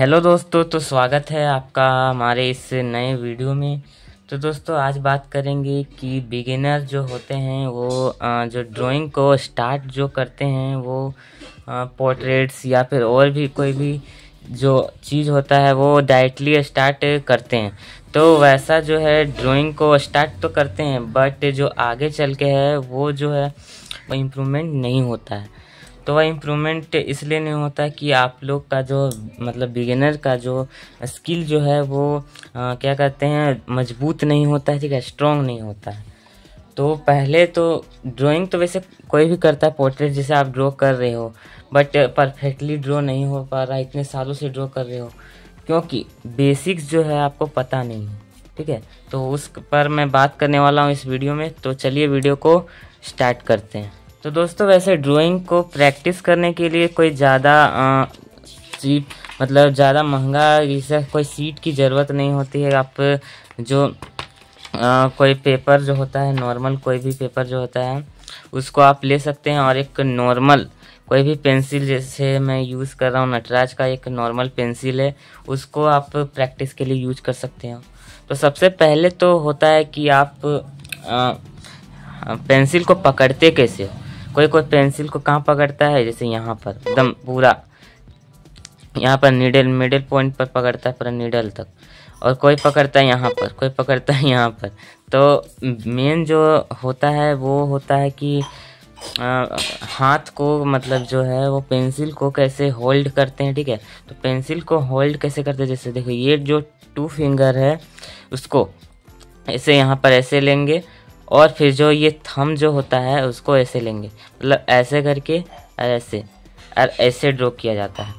hello दोस्तों तो स्वागत है आपका हमारे इस नए वीडियो में तो दोस्तों आज बात करेंगे कि बिगिनर जो होते हैं वो जो ड्राइंग को स्टार्ट जो करते हैं वो पोर्ट्रेट्स या फिर और भी कोई भी जो चीज़ होता है वो डायरेक्टली स्टार्ट करते हैं तो वैसा जो है ड्राइंग को स्टार्ट तो करते हैं बट जो आगे चल के है वो जो है इम्प्रूवमेंट नहीं होता है तो वह इम्प्रूवमेंट इसलिए नहीं होता कि आप लोग का जो मतलब बिगिनर का जो स्किल जो है वो आ, क्या कहते हैं मजबूत नहीं होता है ठीक है स्ट्रॉन्ग नहीं होता है तो पहले तो ड्राइंग तो वैसे कोई भी करता है पोर्ट्रेट जैसे आप ड्रॉ कर रहे हो बट परफेक्टली ड्रॉ नहीं हो पा रहा इतने सालों से ड्रॉ कर रहे हो क्योंकि बेसिक्स जो है आपको पता नहीं ठीक है तो उस पर मैं बात करने वाला हूँ इस वीडियो में तो चलिए वीडियो को स्टार्ट करते हैं तो दोस्तों वैसे ड्राइंग को प्रैक्टिस करने के लिए कोई ज़्यादा सीट मतलब ज़्यादा महंगा जैसे कोई सीट की ज़रूरत नहीं होती है आप जो आ, कोई पेपर जो होता है नॉर्मल कोई भी पेपर जो होता है उसको आप ले सकते हैं और एक नॉर्मल कोई भी पेंसिल जैसे मैं यूज़ कर रहा हूँ नटराज का एक नॉर्मल पेंसिल है उसको आप प्रैक्टिस के लिए यूज कर सकते हो तो सबसे पहले तो होता है कि आप आ, पेंसिल को पकड़ते कैसे हो कोई कोई पेंसिल को कहाँ पकड़ता है जैसे यहाँ पर एकदम पूरा यहाँ पर नीडल मिडिल पॉइंट पर पकड़ता है पूरा नीडल तक और कोई पकड़ता है यहाँ पर कोई पकड़ता है यहाँ पर तो मेन जो होता है वो होता है कि आ, हाथ को मतलब जो है वो पेंसिल को कैसे होल्ड करते हैं ठीक है तो पेंसिल को होल्ड कैसे करते हैं जैसे देखो ये जो टू फिंगर है उसको ऐसे यहाँ पर ऐसे लेंगे और फिर जो ये थम जो होता है उसको ऐसे लेंगे मतलब ऐसे करके और ऐसे और ऐसे ड्रॉ किया जाता है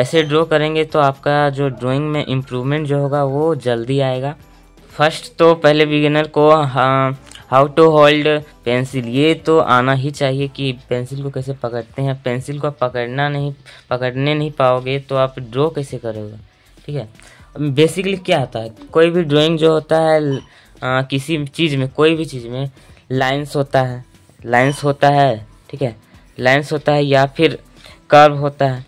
ऐसे ड्रॉ करेंगे तो आपका जो ड्राइंग में इम्प्रूवमेंट जो होगा वो जल्दी आएगा फर्स्ट तो पहले बिगिनर को हाउ टू होल्ड पेंसिल ये तो आना ही चाहिए कि पेंसिल को कैसे पकड़ते हैं पेंसिल को आप पकड़ना नहीं पकड़ने नहीं पाओगे तो आप ड्रॉ कैसे करोगे ठीक है बेसिकली क्या होता है कोई भी ड्राइंग जो होता है आ, किसी चीज़ में कोई भी चीज़ में लाइन्स होता है लाइन्स होता है ठीक है लाइन्स होता है या फिर कर्व होता है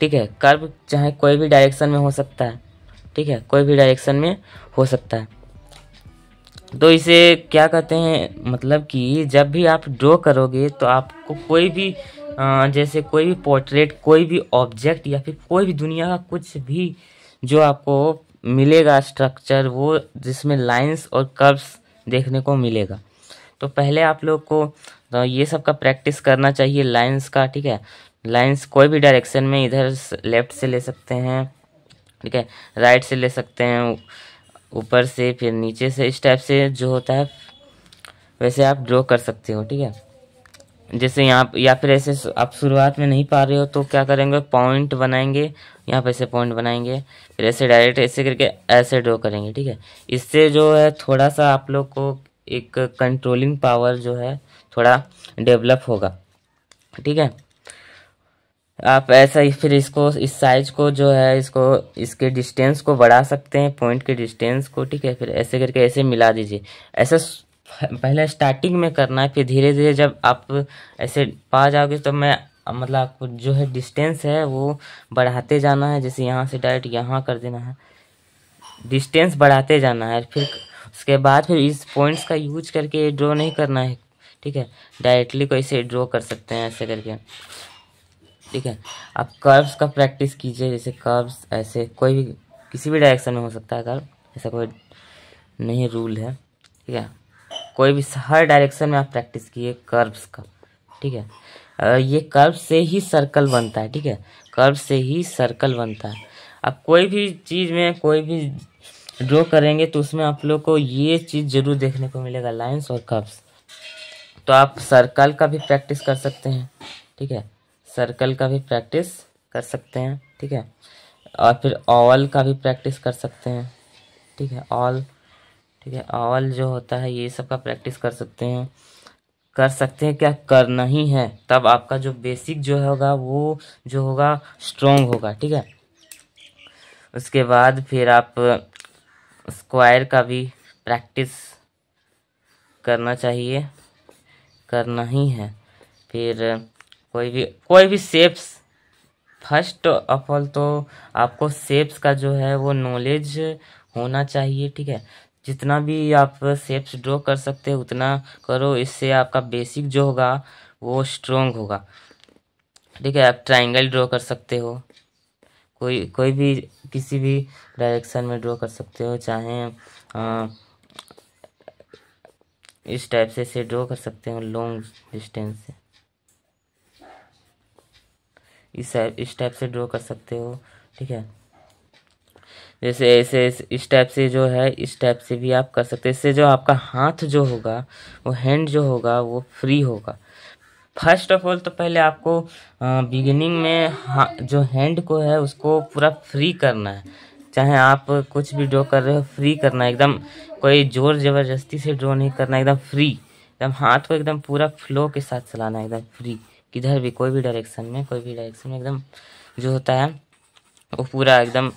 ठीक है कर्व चाहे कोई भी डायरेक्शन में हो सकता है ठीक है कोई भी डायरेक्शन में हो सकता है तो इसे क्या कहते हैं मतलब कि जब भी आप ड्रॉ करोगे तो आपको कोई भी जैसे कोई भी पोर्ट्रेट कोई भी ऑब्जेक्ट या फिर कोई भी दुनिया का कुछ भी जो आपको मिलेगा स्ट्रक्चर वो जिसमें लाइंस और कर्व्स देखने को मिलेगा तो पहले आप लोग को तो ये सब का प्रैक्टिस करना चाहिए लाइंस का ठीक है लाइंस कोई भी डायरेक्शन में इधर लेफ्ट से ले सकते हैं ठीक है राइट से ले सकते हैं ऊपर से फिर नीचे से इस टाइप से जो होता है वैसे आप ड्रॉ कर सकते हो ठीक है जैसे यहाँ या फिर ऐसे आप शुरुआत में नहीं पा रहे हो तो क्या करेंगे पॉइंट बनाएंगे यहाँ पर ऐसे पॉइंट बनाएंगे फिर ऐसे डायरेक्ट ऐसे करके ऐसे ड्रॉ करेंगे ठीक है इससे जो है थोड़ा सा आप लोग को एक कंट्रोलिंग पावर जो है थोड़ा डेवलप होगा ठीक है आप ऐसा ही फिर इसको इस साइज को जो है इसको इसके डिस्टेंस को बढ़ा सकते हैं पॉइंट के डिस्टेंस को ठीक है फिर ऐसे करके ऐसे मिला दीजिए ऐसा पहले स्टार्टिंग में करना है फिर धीरे धीरे जब आप ऐसे पा जाओगे तो मैं मतलब आपको जो है डिस्टेंस है वो बढ़ाते जाना है जैसे यहाँ से डायरेक्ट यहाँ कर देना है डिस्टेंस बढ़ाते जाना है फिर उसके बाद फिर इस पॉइंट्स का यूज करके ड्रॉ नहीं करना है ठीक है डायरेक्टली कोई से ड्रॉ कर सकते हैं ऐसे करके ठीक है आप कर्व्स का प्रैक्टिस कीजिए जैसे कर्व्स ऐसे कोई भी किसी भी डायरेक्शन में हो सकता है कर्व ऐसा कोई नहीं रूल है ठीक है कोई भी हर डायरेक्शन में आप प्रैक्टिस किए कर्व्स का ठीक है ये कर्व से ही सर्कल बनता है ठीक है कर्व से ही सर्कल बनता है आप कोई भी चीज़ में कोई भी ड्रॉ करेंगे तो उसमें आप लोग को ये चीज़ ज़रूर देखने को मिलेगा लाइंस और कर्व्स तो आप सर्कल का भी प्रैक्टिस कर सकते हैं ठीक है सर्कल का भी प्रैक्टिस कर सकते हैं ठीक है और फिर ऑल का भी प्रैक्टिस कर सकते हैं ठीक है ऑल ठीक है ऑल जो होता है ये सब का प्रैक्टिस कर सकते हैं कर सकते हैं क्या करना ही है तब आपका जो बेसिक जो होगा वो जो होगा स्ट्रोंग होगा ठीक है उसके बाद फिर आप स्क्वायर का भी प्रैक्टिस करना चाहिए करना ही है फिर कोई भी कोई भी सेप्स फर्स्ट ऑफ ऑल तो आपको सेप्स का जो है वो नॉलेज होना चाहिए ठीक है जितना भी आप सेप्स ड्रॉ कर सकते हो उतना करो इससे आपका बेसिक जो होगा वो स्ट्रोंग होगा ठीक है आप ट्राइंगल ड्रॉ कर सकते हो कोई कोई भी किसी भी डायरेक्शन में ड्रॉ कर सकते हो चाहे आ, इस टाइप से इसे ड्रॉ कर सकते हो लॉन्ग डिस्टेंस से इस इस टाइप से ड्रॉ कर सकते हो ठीक है जैसे ऐसे इस टाइप से जो है इस टाइप से भी आप कर सकते हैं इससे जो आपका हाथ जो होगा वो हैंड जो होगा वो फ्री होगा फर्स्ट ऑफ ऑल तो पहले आपको बिगिनिंग में हा जो हैंड को है उसको पूरा फ्री करना है चाहे आप कुछ भी ड्रॉ कर रहे हो फ्री करना है एकदम कोई ज़ोर ज़बरदस्ती से ड्रॉ नहीं करना एकदम फ्री एकदम हाथ को एकदम पूरा फ्लो के साथ चलाना एकदम फ्री किधर भी कोई भी डायरेक्शन में कोई भी डायरेक्शन में एकदम जो होता है वो पूरा एकदम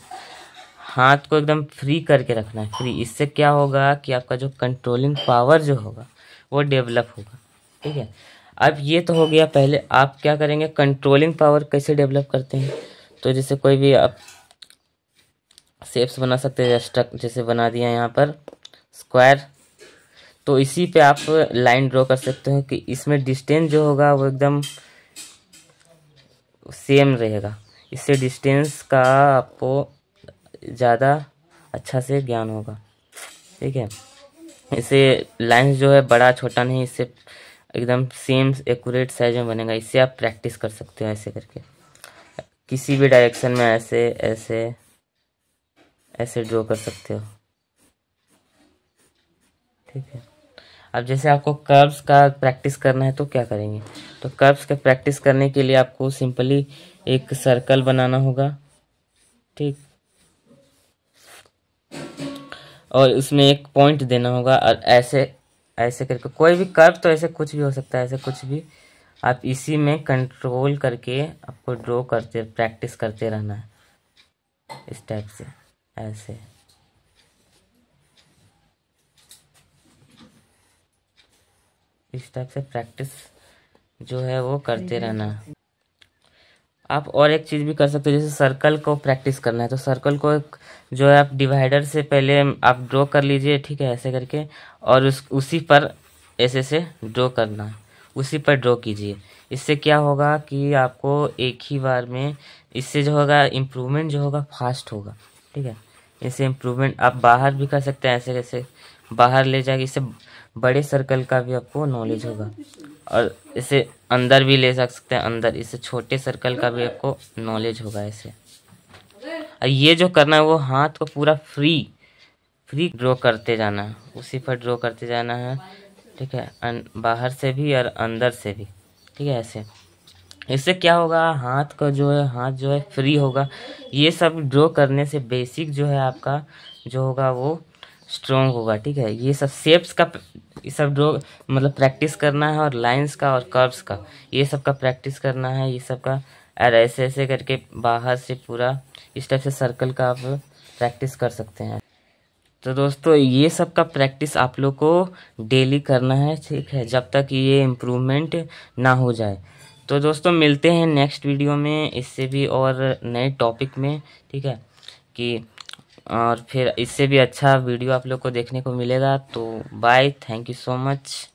हाथ को एकदम फ्री करके रखना है फ्री इससे क्या होगा कि आपका जो कंट्रोलिंग पावर जो होगा वो डेवलप होगा ठीक है अब ये तो हो गया पहले आप क्या करेंगे कंट्रोलिंग पावर कैसे डेवलप करते हैं तो जैसे कोई भी आप सेप्स बना सकते हैं स्ट्रक जैसे बना दिया यहाँ पर स्क्वायर तो इसी पे आप लाइन ड्रॉ कर सकते हो कि इसमें डिस्टेंस जो होगा वो एकदम सेम रहेगा इससे डिस्टेंस का आपको ज़्यादा अच्छा से ज्ञान होगा ठीक है इसे लाइंस जो है बड़ा छोटा नहीं इससे एकदम सेम एक्यूरेट साइज में बनेगा इससे आप प्रैक्टिस कर सकते हो ऐसे करके किसी भी डायरेक्शन में ऐसे ऐसे ऐसे ड्रॉ कर सकते हो ठीक है अब जैसे आपको कर्व्स का प्रैक्टिस करना है तो क्या करेंगे तो कर्व्स का प्रैक्टिस करने के लिए आपको सिंपली एक सर्कल बनाना होगा ठीक और उसमें एक पॉइंट देना होगा और ऐसे ऐसे करके कोई भी कर्व तो ऐसे कुछ भी हो सकता है ऐसे कुछ भी आप इसी में कंट्रोल करके आपको ड्रॉ करते प्रैक्टिस करते रहना है इस टाइप से ऐसे इस टाइप से प्रैक्टिस जो है वो करते रहना आप और एक चीज़ भी कर सकते हो जैसे सर्कल को प्रैक्टिस करना है तो सर्कल को जो है आप डिवाइडर से पहले आप ड्रॉ कर लीजिए ठीक है ऐसे करके और उस उसी पर ऐसे से ड्रॉ करना है उसी पर ड्रॉ कीजिए इससे क्या होगा कि आपको एक ही बार में इससे जो होगा इम्प्रूवमेंट जो होगा फास्ट होगा ठीक है इससे इम्प्रूवमेंट आप बाहर भी कर सकते हैं ऐसे कैसे बाहर ले जाके इससे बड़े सर्कल का भी आपको नॉलेज होगा और इसे अंदर भी ले जा सकते हैं अंदर इसे छोटे सर्कल का भी आपको नॉलेज होगा इसे और ये जो करना है वो हाथ को पूरा फ्री फ्री ड्रॉ करते जाना है उसी पर ड्रॉ करते जाना है ठीक है बाहर से भी और अंदर से भी ठीक है ऐसे इससे क्या होगा हाथ का जो है हाथ जो है फ्री होगा ये सब ड्रॉ करने से बेसिक जो है आपका जो होगा वो स्ट्रॉन्ग होगा ठीक है ये सब शेप्स का ये सब ड्रो मतलब प्रैक्टिस करना है और लाइंस का और कर्व्स का ये सब का प्रैक्टिस करना है ये सब का और ऐसे ऐसे करके बाहर से पूरा इस टाइप से सर्कल का आप प्रैक्टिस कर सकते हैं तो दोस्तों ये सब का प्रैक्टिस आप लोग को डेली करना है ठीक है जब तक ये इम्प्रूवमेंट ना हो जाए तो दोस्तों मिलते हैं नेक्स्ट वीडियो में इससे भी और नए टॉपिक में ठीक है कि और फिर इससे भी अच्छा वीडियो आप लोग को देखने को मिलेगा तो bye thank you so much